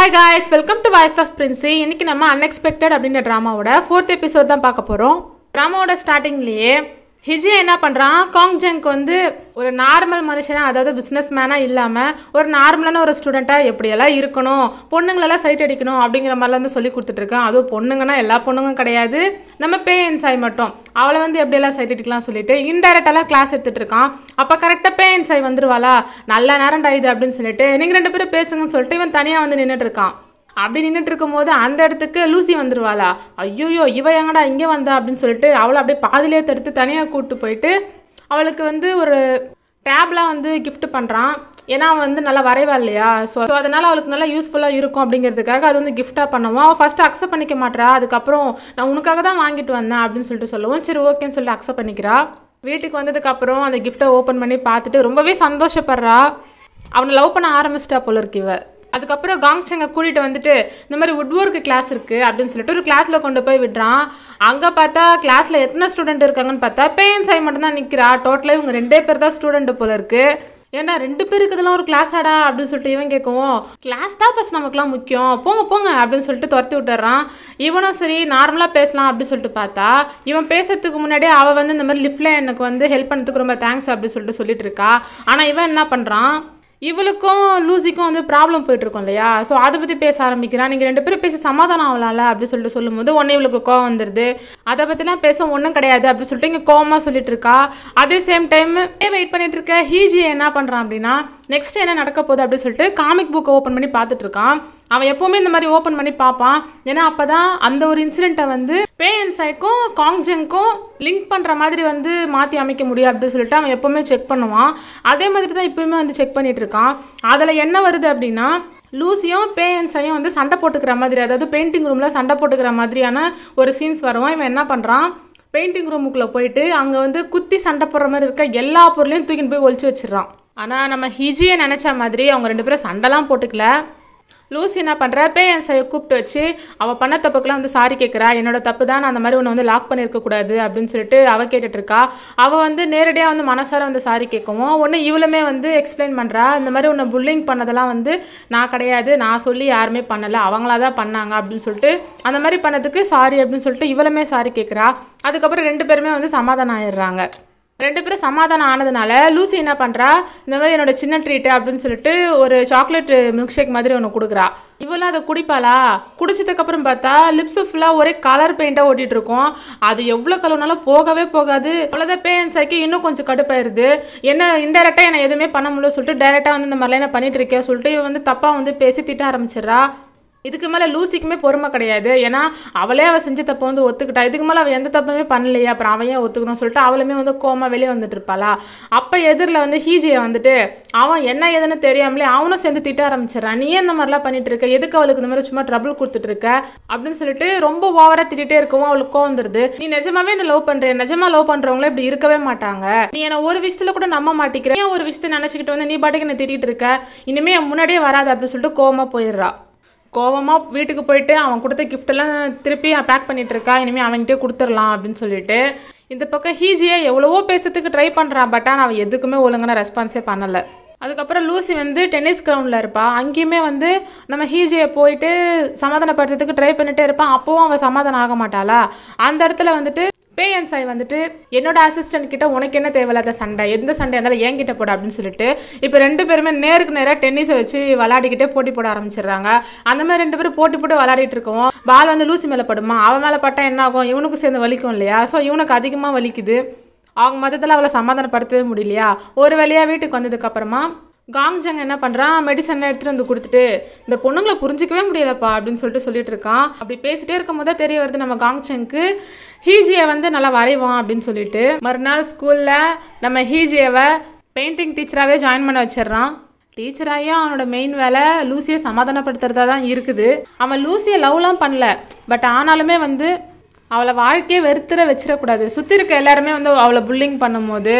hi guys welcome to voice of Princy இன்னைக்கு நம்ம unexpected அப்படின்ற ட்ராமாவோட ஃபோர்த் எபிசோட் தான் பார்க்க போகிறோம் ட்ராமாவோட ஸ்டார்டிங்லேயே ஹிஜி என்ன பண்ணுறான் காங்ஜங்க் வந்து ஒரு நார்மல் மனுஷனாக அதாவது பிஸ்னஸ் மேனாக இல்லாமல் ஒரு நார்மலான ஒரு ஸ்டூடெண்ட்டாக எப்படியெல்லாம் இருக்கணும் பொண்ணுங்களெல்லாம் சைட் அடிக்கணும் அப்படிங்கிற மாதிரிலாம் வந்து சொல்லி கொடுத்துட்ருக்கேன் அதுவும் பொண்ணுங்கன்னா எல்லா பொண்ணுங்க கிடையாது நம்ம பேயன்ஸ் ஆய் மட்டும் அவளை வந்து எப்படியெல்லாம் சைட் அடிக்கலாம் சொல்லிட்டு இன்டெரக்டெல்லாம் கிளாஸ் எடுத்துகிட்டு இருக்கான் அப்போ கரெக்டாக பேயன்ஸ் ஆய் வந்துருவாளா நல்ல நேரம் டாயுது அப்படின்னு சொல்லிட்டு நீங்கள் ரெண்டு பேரும் பேசுங்கன்னு சொல்லிட்டு இவன் தனியாக வந்து நின்றுட்டு இருக்கான் அப்படி நின்றுட்டு இருக்கும்போது அந்த இடத்துக்கு லூசி வந்துடுவாளா ஐயோயோ இவ எங்கடா இங்கே வந்தா அப்படின்னு சொல்லிட்டு அவளை அப்படியே பாதிலே தடுத்து தனியாக கூப்பிட்டு போயிட்டு அவளுக்கு வந்து ஒரு டேப்லாம் வந்து கிஃப்ட் பண்ணுறான் ஏன்னா அவன் வந்து நல்லா வரைவா இல்லையா ஸோ ஸோ அதனால் அவளுக்கு நல்லா யூஸ்ஃபுல்லாக இருக்கும் அப்படிங்கிறதுக்காக அது வந்து கிஃப்ட்டாக பண்ணுவோம் அவள் ஃபஸ்ட்டு அக்செப்ட் பண்ணிக்க மாட்டா அதுக்கப்புறம் நான் உனக்காக தான் வாங்கிட்டு வந்தேன் அப்படின்னு சொல்லிட்டு சொல்லுவோம் சரி ஓகேன்னு சொல்லிட்டு அக்செப்ட் பண்ணிக்கிறா வீட்டுக்கு வந்ததுக்கப்புறம் அந்த கிஃப்ட்டை ஓப்பன் பண்ணி பார்த்துட்டு ரொம்பவே சந்தோஷப்படுறா அவனை லவ் பண்ண ஆரம்பிச்சிட்டா போல இருக்கு இவள் அதுக்கப்புறம் காங்சங்கை கூட்டிகிட்டு வந்துட்டு இந்த மாதிரி உட் ஒர்க் கிளாஸ் இருக்குது அப்படின்னு சொல்லிட்டு ஒரு கிளாஸில் கொண்டு போய் விடுறான் அங்கே பார்த்தா கிளாஸில் எத்தனை ஸ்டூடெண்ட் இருக்காங்கன்னு பார்த்தா பேயன் சாய் மட்டும்தான் நிற்கிறா டோட்டலாக இவங்க ரெண்டே பேர் தான் ஸ்டூடெண்ட் போல இருக்குது ஏன்னா ரெண்டு பேருக்கு இதெல்லாம் ஒரு கிளாஸ் ஆடா அப்படின்னு சொல்லிட்டு இவன் கேட்கவும் கிளாஸ் தான் பஸ் நமக்குலாம் முக்கியம் போங்க போங்க அப்படின்னு சொல்லிட்டு துரத்தி விட்டுறான் இவனும் சரி நார்மலாக பேசலாம் அப்படின்னு சொல்லிட்டு பார்த்தா இவன் பேசுறதுக்கு முன்னாடியே அவள் வந்து இந்த மாதிரி லிஃப்டில் எனக்கு வந்து ஹெல்ப் பண்ணதுக்கு ரொம்ப தேங்க்ஸ் அப்படின்னு சொல்லிட்டு சொல்லிட்டு இருக்கா ஆனால் இவன் என்ன பண்ணுறான் இவளுக்கும் லூசிக்கும் வந்து ப்ராப்ளம் போயிட்டுருக்கோம் இல்லையா ஸோ அதை பற்றி பேச ஆரம்பிக்கிறான் நீங்கள் ரெண்டு பேரும் பேசி சமாதானம் ஆகலாம்ல அப்படின்னு சொல்லிட்டு சொல்லும்போது ஒன்று இவளுக்கு கோவம் வந்துடுது அதை பற்றிலாம் பேச ஒன்றும் கிடையாது அப்படின்னு சொல்லிட்டு இங்கே கோவமாக சொல்லிட்டு இருக்கா அதே சேம் டைம் வெயிட் பண்ணிட்டு இருக்க ஹீஜி என்ன பண்ணுறான் அப்படின்னா நெக்ஸ்ட் என்ன நடக்க போகுது அப்படின்னு சொல்லிட்டு காமிக் புக்கை ஓப்பன் பண்ணி பார்த்துட்டு இருக்கான் அவன் எப்போவுமே இந்த மாதிரி ஓப்பன் பண்ணி பார்ப்பான் ஏன்னா அப்போ தான் அந்த ஒரு இன்சிடெண்ட்டை வந்து பேஎன்சாய்க்கும் காங்ஜங்க்கும் லிங்க் பண்ணுற மாதிரி வந்து மாற்றி அமைக்க முடியும் அப்படின்னு சொல்லிட்டு அவன் எப்போவுமே செக் பண்ணுவான் அதே மாதிரி தான் இப்போயுமே வந்து செக் பண்ணிகிட்டு இருக்கான் அதில் என்ன வருது அப்படின்னா லூசியும் பேயன்ஸையும் வந்து சண்டை போட்டுக்கிற மாதிரி அதாவது பெயிண்டிங் ரூமில் சண்டை போட்டுக்கிற மாதிரியான ஒரு சீன்ஸ் வரும் இவன் என்ன பண்ணுறான் பெயிண்டிங் ரூமுக்குள்ளே போயிட்டு அங்கே வந்து குத்தி சண்டை போடுற மாதிரி இருக்க எல்லா பொருளையும் தூக்கின்னு போய் ஒழிச்சு வச்சிடறான் ஆனால் நம்ம ஹிஜியை நினச்ச மாதிரி அவங்க ரெண்டு பேரும் சண்டைலாம் போட்டுக்கல லூசி என்ன என் பேயன்ஸை கூப்பிட்டு வச்சு அவள் பண்ண தப்புக்கெல்லாம் வந்து சாரி கேட்குறா என்னோட தப்பு தான் நான் அந்த மாதிரி உன்னை வந்து லாக் பண்ணியிருக்கக்கூடாது அப்படின்னு சொல்லிட்டு அவள் கேட்டுட்ருக்கா அவள் வந்து நேரடியாக வந்து மனசார வந்து சாரி கேட்கவும் ஒன்று இவளுமே வந்து எக்ஸ்பிளைன் பண்ணுறா இந்த மாதிரி உன்னை புல்லிங் பண்ணதெல்லாம் வந்து நான் கிடையாது நான் சொல்லி யாருமே பண்ணலை அவங்களா தான் பண்ணாங்க அப்படின்னு சொல்லிட்டு அந்த மாதிரி பண்ணதுக்கு சாரி அப்படின்னு சொல்லிட்டு இவளுமே சாரி கேட்குறா அதுக்கப்புறம் ரெண்டு பேருமே வந்து சமாதானம் ஆயிடுறாங்க ரெண்டு பேரும் சமாதானம் ஆனதுனால லூசி என்ன பண்ணுறா இந்த மாதிரி என்னோட சின்ன ட்ரீட்டு அப்படின்னு சொல்லிட்டு ஒரு சாக்லேட் மில்க் ஷேக் மாதிரி ஒன்று கொடுக்குறா இவெல்லாம் அதை குடிப்பாளா குடிச்சதுக்கப்புறம் பார்த்தா லிப்ஸு ஃபுல்லாக ஒரே கலர் பெயிண்ட்டாக ஓட்டிகிட்டு அது எவ்வளோ கழுவுனாலும் போகவே போகாது அவ்வளோதான் பேன் சாக்கி இன்னும் கொஞ்சம் கடுப்பாயிருது என்ன இன்டெரக்டாக என்ன எதுவுமே பண்ண முடியல சொல்லிட்டு டைரெக்டாக வந்து இந்த மாதிரிலாம் என்ன பண்ணிகிட்டு இருக்கேன் சொல்லிட்டு இவன் வந்து தப்பாக வந்து பேசி திட்ட ஆரம்பிச்சிடறா இதுக்கு மேலே லூசிக்குமே பொறுமை கிடையாது ஏன்னா அவளே அவள் செஞ்ச தப்பை வந்து ஒத்துக்கிட்டா இதுக்கு மேலே அவள் எந்த தப்புமே பண்ணலையே அப்புறம் அவன் ஏன் ஒத்துக்கணும்னு சொல்லிட்டு அவளுமே வந்து கோமா வெளியே வந்துட்டு இருப்பாளா அப்போ எதிரில் வந்து ஹீஜியை வந்துட்டு அவன் என்ன ஏதுன்னு தெரியாமலே அவனும் சேர்ந்து திட்ட ஆரம்பிச்சிடறான் நீ இந்த மாதிரிலாம் பண்ணிட்டு இருக்க எதுக்கு அவளுக்கு இந்த மாதிரி சும்மா ட்ரபிள் கொடுத்துட்டு இருக்க அப்படின்னு சொல்லிட்டு ரொம்ப ஓவராக திட்டிகிட்டே இருக்கவும் அவளுக்கு கோவம் வந்துருது நீ நிஜமாவே என்ன லவ் பண்ணுறேன் நிஜமா லவ் பண்ணுறவங்களே இப்படி இருக்கவே மாட்டாங்க நீ என்ன ஒரு விஷயத்தில் கூட நம்ப மாட்டேங்கிறேன் ஒரு விஷயத்தை நினச்சிக்கிட்டு வந்து நீ பாட்டுக்கு என்ன திட்டிகிட்டு இருக்க இனிமே முன்னாடியே வராது அப்படின்னு சொல்லிட்டு கோவமாக போயிடுறா கோவமாக வீட்டுக்கு போயிட்டு அவன் கொடுத்த கிஃப்டெல்லாம் திருப்பி பேக் பண்ணிகிட்ருக்கா இனிமேல் அவன்கிட்டே கொடுத்துடலாம் அப்படின்னு சொல்லிட்டு இந்த பக்கம் ஹீஜியை எவ்வளவோ பேசுறதுக்கு ட்ரை பண்ணுறான் பட் ஆனால் அவன் எதுக்குமே ஒழுங்கான ரெஸ்பான்ஸே பண்ணலை அதுக்கப்புறம் லூசி வந்து டென்னிஸ் கிரவுண்டில் இருப்பாள் அங்கேயுமே வந்து நம்ம ஹீஜியை போயிட்டு சமாதானப்படுத்துறதுக்கு ட்ரை பண்ணிகிட்டே இருப்பான் அப்போவும் அவன் சமாதானம் ஆக மாட்டாளா அந்த இடத்துல வந்துட்டு பேயன் சாய் வந்துட்டு என்னோட அசிஸ்டன்ட் கிட்ட உனக்கு என்ன தேவையில்லாத சண்டை எந்த சண்டை இருந்தாலும் கிட்ட போட அப்படின்னு சொல்லிட்டு இப்போ ரெண்டு பேருமே நேருக்கு நேராக டென்னிஸை வச்சு விளாடிக்கிட்டே போட்டி போட ஆரம்பிச்சிடுறாங்க அந்த மாதிரி ரெண்டு பேரும் போட்டி போட்டு விளையாடிட்டு இருக்கோம் பால் வந்து லூசி மேலே படுமா அவன் மேலே பட்டா என்ன ஆகும் இவனுக்கு சேர்ந்து வலிக்கும் இல்லையா ஸோ இவனுக்கு அதிகமாக வலிக்குது அவங்க மதத்தில் அவளை சமாதானப்படுத்தவே முடியலையா ஒரு வழியாக வீட்டுக்கு வந்ததுக்கப்புறமா காங்ஜங் என்ன பண்ணுறான் மெடிசன்லாம் எடுத்துகிட்டு வந்து கொடுத்துட்டு இந்த பொண்ணுங்களை புரிஞ்சிக்கவே முடியலப்பா அப்படின்னு சொல்லிட்டு சொல்லிட்டு இருக்கான் அப்படி பேசிட்டே இருக்கும் போது தெரிய வருது நம்ம காங்ஜங்க்கு ஹீஜியை வந்து நல்லா வரைவான் அப்படின்னு சொல்லிட்டு மறுநாள் ஸ்கூலில் நம்ம ஹீஜியவை பெயிண்டிங் டீச்சராகவே ஜாயின் பண்ண வச்சிட்றான் டீச்சராகியும் அவனோட மெயின் வேலை லூசியை சமாதானப்படுத்துறதா தான் இருக்குது அவன் லூசியை லவ்லாம் பண்ணல பட் ஆனாலுமே வந்து அவளை வாழ்க்கையை வெறுத்துற வச்சிடக்கூடாது சுற்றி இருக்க எல்லாருமே வந்து அவளை புல்லிங் பண்ணும்போது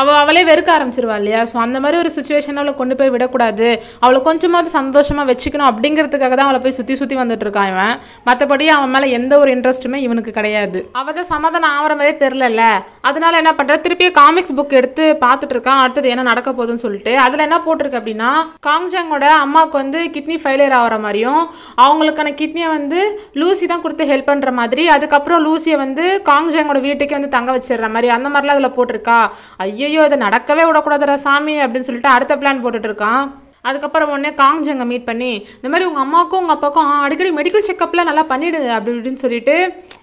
அவள் அவளே வெறுக்க ஆரம்பிச்சிருவா இல்லையா ஸோ அந்த மாதிரி ஒரு சுச்சுவேஷன் அவளை கொண்டு போய் விடக்கூடாது அவளை கொஞ்சமாவது சந்தோஷமாக வச்சுக்கணும் அப்படிங்கிறதுக்காக தான் அவளை போய் சுற்றி சுற்றி வந்துட்டு இருக்கான் இவன் மற்றபடி அவன் மேலே எந்த ஒரு இன்ட்ரெஸ்ட்டுமே இவனுக்கு கிடையாது அவள் தான் சமாதானம் ஆகிற மாதிரியே தெரிலல்ல அதனால என்ன பண்ணுற திருப்பியும் காமிக்ஸ் புக் எடுத்து பார்த்துட்டு இருக்கான் அடுத்தது என்ன நடக்க போகுதுன்னு சொல்லிட்டு அதில் என்ன போட்டிருக்கு அப்படின்னா காங்ஜாங்கோட அம்மாவுக்கு வந்து கிட்னி ஃபெயிலியர் ஆகிற மாதிரியும் அவங்களுக்கான கிட்னியை வந்து லூசி தான் கொடுத்து ஹெல்ப் பண்ணுற மாதிரி அதுக்கப்புறம் லூசியை வந்து காங்ஜாங்கோட வீட்டுக்கே வந்து தங்க வச்சிடுற மாதிரி அந்த மாதிரிலாம் அதில் போட்டிருக்கா ஐயோ ஐயோ இதை நடக்கவே விடக்கூடாதுடா சாமி அப்படின்னு சொல்லிட்டு அடுத்த பிளான் போட்டுட்டு இருக்கான் அதுக்கப்புறம் உடனே காங்ஜங்க மீட் பண்ணி இந்த மாதிரி உங்கள் அம்மாவுக்கும் உங்கள் அப்பாவுக்கும் அடிக்கடி மெடிக்கல் செக்கப்லாம் நல்லா பண்ணிவிடு அப்படி இப்படின்னு சொல்லிட்டு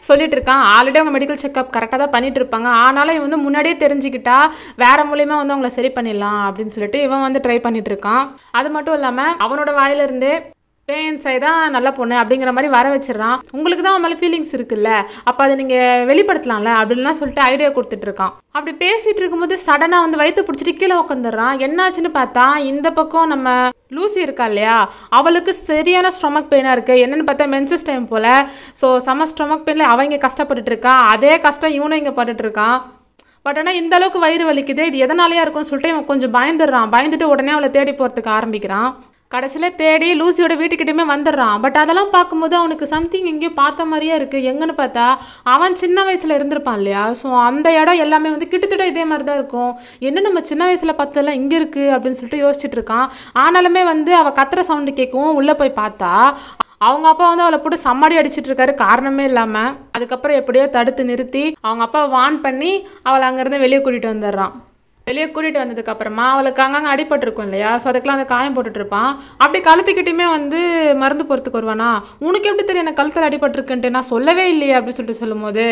சொல்லிட்டு இருக்கான் ஆல்ரெடி அவங்க மெடிக்கல் செக்கப் கரெக்டாக தான் பண்ணிட்டு இருப்பாங்க ஆனாலும் இவன் வந்து முன்னாடியே தெரிஞ்சுக்கிட்டா வேற மூலியமாக வந்து அவங்கள சரி பண்ணிடலாம் அப்படின்னு சொல்லிட்டு இவன் வந்து ட்ரை பண்ணிட்டு இருக்கான் அது மட்டும் இல்லாமல் அவனோட வாயிலிருந்து பேன் தான் நல்ல பொண்ணு அப்படிங்கிற மாதிரி வர வச்சிடறான் உங்களுக்கு தான் அவன் மேலே ஃபீலிங்ஸ் இருக்குல்ல அப்போ அதை நீங்கள் வெளிப்படுத்தலாம்ல அப்படின்லாம் சொல்லிட்டு ஐடியா கொடுத்துட்டு இருக்கான் அப்படி பேசிகிட்டு இருக்கும்போது சடனாக வந்து வயிற்று பிடிச்சிட்டு கீழே உட்காந்துடுறான் என்னாச்சுன்னு பார்த்தா இந்த பக்கம் நம்ம லூசி இருக்கா இல்லையா அவளுக்கு சரியான ஸ்டொமக் பெயினாக இருக்குது என்னென்னு பார்த்தா மென்சஸ் டைம் போல் ஸோ செம ஸ்டொமக் பெயினில் அவன் இங்கே கஷ்டப்பட்டுட்டு இருக்கான் அதே கஷ்டம் இவனும் இங்கே பட்டுட்ருக்கான் பட் ஆனால் இந்த அளவுக்கு வயிறு வலிக்குது இது எதனாலேயா இருக்கும்னு சொல்லிட்டு இவன் கொஞ்சம் பயந்துடுறான் பயந்துட்டு உடனே அவளை தேடி போகிறதுக்கு ஆரம்பிக்கிறான் கடைசியில் தேடி லூசியோட வீட்டுக்கிட்டேயுமே வந்துடுறான் பட் அதெல்லாம் பார்க்கும்போது அவனுக்கு சம்திங் எங்கேயும் பார்த்த மாதிரியே இருக்குது எங்கன்னு பார்த்தா அவன் சின்ன வயசில் இருந்திருப்பான் இல்லையா ஸோ அந்த இடம் எல்லாமே வந்து கிட்டத்தட்ட இதே மாதிரி தான் இருக்கும் என்ன நம்ம சின்ன வயசில் பார்த்ததெல்லாம் இங்கே இருக்குது அப்படின்னு சொல்லிட்டு யோசிச்சுட்டு இருக்கான் ஆனாலுமே வந்து அவள் கத்துற சவுண்டு கேட்கவும் உள்ளே போய் பார்த்தா அவங்க அப்பா வந்து அவளை போட்டு சம்மாடி அடிச்சுட்டு இருக்காரு காரணமே இல்லாமல் அதுக்கப்புறம் எப்படியோ தடுத்து நிறுத்தி அவங்க அப்பா வான் பண்ணி அவளை அங்கேருந்து வெளியே கூட்டிகிட்டு வந்துடுறான் வெளியே கூட்டிகிட்டு வந்ததுக்கப்புறமா அவளுக்கு அங்கங்கே அடிபட்டிருக்கும் இல்லையா ஸோ அதுக்கெல்லாம் அந்த காயம் போட்டுட்ருப்பான் அப்படி கழுத்துக்கிட்டையுமே வந்து மருந்து போகிறதுக்கு வருவானா உனக்கு எப்படி தெரியும் என்ன கழுத்தில் அடிபட்டிருக்குன்ட்டு நான் சொல்லவே இல்லையே அப்படின்னு சொல்லிட்டு சொல்லும்போது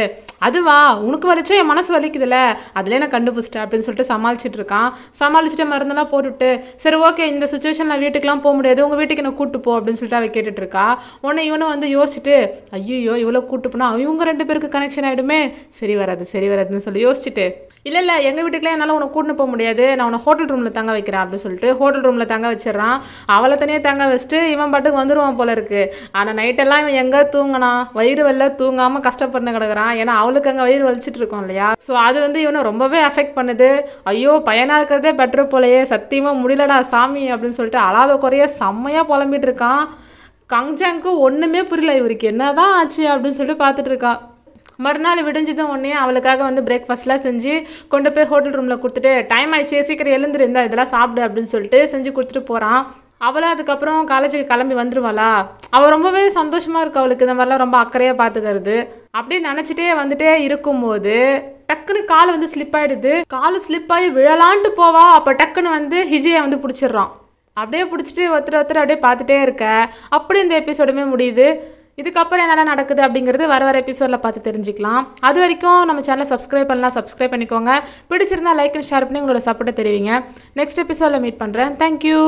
அதுவா உனக்கு வலிச்சா என் மனசு வலிக்குதுல்ல அதுலேயே நான் கண்டுபிடிச்சிட்டேன் அப்படின்னு சொல்லிட்டு சமாளிச்சுட்டு இருக்கான் சமாளிச்சுட்டு மருந்தெல்லாம் போட்டுவிட்டு சரி ஓகே இந்த சுச்சுவேஷனில் வீட்டுக்கெலாம் போக முடியாது உங்கள் வீட்டுக்கு என்ன கூட்டு போ அப்படின்னு சொல்லிட்டு அவள் கேட்டுட்ருக்கா உன்னை இவனும் வந்து யோசிச்சுட்டு ஐயோ இவ்வளோ கூட்டு போனால் இவங்க ரெண்டு பேருக்கு கனெக்ஷன் ஆகிடுமே சரி வராது சரி வராதுன்னு சொல்லி யோசிச்சுட்டு இல்லை இல்லை எங்கள் வீட்டுக்குலாம் என்னால் உனக்கு கூட்டினு போக முடியாது நான் உன்னை ஹோட்டல் ரூமில் தங்க வைக்கிறேன் அப்படின்னு சொல்லிட்டு ஹோட்டல் ரூமில் தங்க வச்சிடறான் அவளை தனியாக தங்க வச்சுட்டு இவன் பாட்டுக்கு வந்துடுவான் போல இருக்கு ஆனால் நைட்டெல்லாம் இவன் எங்கே தூங்கினா வயிறு வெளில தூங்காமல் கஷ்டப்பட்டு கிடக்குறான் ஏன்னா அவளுக்கு அங்கே வயிறு வலிச்சிட்டு இருக்கோம் இல்லையா ஸோ அது வந்து இவனை ரொம்பவே அஃபெக்ட் பண்ணுது ஐயோ பையனாக இருக்கிறதே பெட்ரு போலையே சத்தியமாக முடியலடா சாமி அப்படின்னு சொல்லிட்டு அலாத குறைய செம்மையாக புலம்பிட்டு இருக்கான் கங்ஜாங்க்கு ஒன்றுமே புரியல இவருக்கு என்ன தான் ஆச்சு அப்படின்னு சொல்லிட்டு பார்த்துட்டு இருக்கான் மறுநாள் விடிஞ்சதும் உடனே அவளுக்காக வந்து பிரேக்ஃபாஸ்ட்லாம் செஞ்சு கொண்டு போய் ஹோட்டல் ரூமில் கொடுத்துட்டு டைம் ஆகிடுச்சு சீக்கிரம் எழுந்திருந்தா இதெல்லாம் சாப்பிடு அப்படின்னு சொல்லிட்டு செஞ்சு கொடுத்துட்டு போகிறான் அவளும் அதுக்கப்புறம் காலேஜுக்கு கிளம்பி வந்துருவாளா அவள் ரொம்பவே சந்தோஷமாக இருக்கு அவளுக்கு இந்த மாதிரிலாம் ரொம்ப அக்கறையாக பார்த்துக்கிறது அப்படி நினச்சிட்டே வந்துட்டே இருக்கும்போது டக்குன்னு கால் வந்து ஸ்லிப் ஆகிடுது கால் ஸ்லிப் ஆகி விழலான்ட்டு போவா அப்போ டக்குன்னு வந்து ஹிஜியை வந்து பிடிச்சிடுறான் அப்படியே பிடிச்சிட்டு ஒருத்தர் ஒருத்தர் அப்படியே பார்த்துட்டே இருக்க அப்படி இந்த எபிசோடுமே முடியுது இதுக்கப்புறம் என்னெல்லாம் நடக்குது அப்படிங்கிறது வர வர எபிசோடில் பார்த்து தெரிஞ்சுக்கலாம் அது வரைக்கும் நம்ம சேனலை சப்ஸ்கிரைப் பண்ணலாம் சப்ஸ்கிரைப் பண்ணிக்கோங்க பிடிச்சிருந்தா லைக் அண்ட் ஷேர் பண்ணி உங்களோட சப்போர்ட்டை தெரிவிங்க நெக்ஸ்ட் எபிசோடில் மீட் பண்ணுறேன் தேங்க்யூ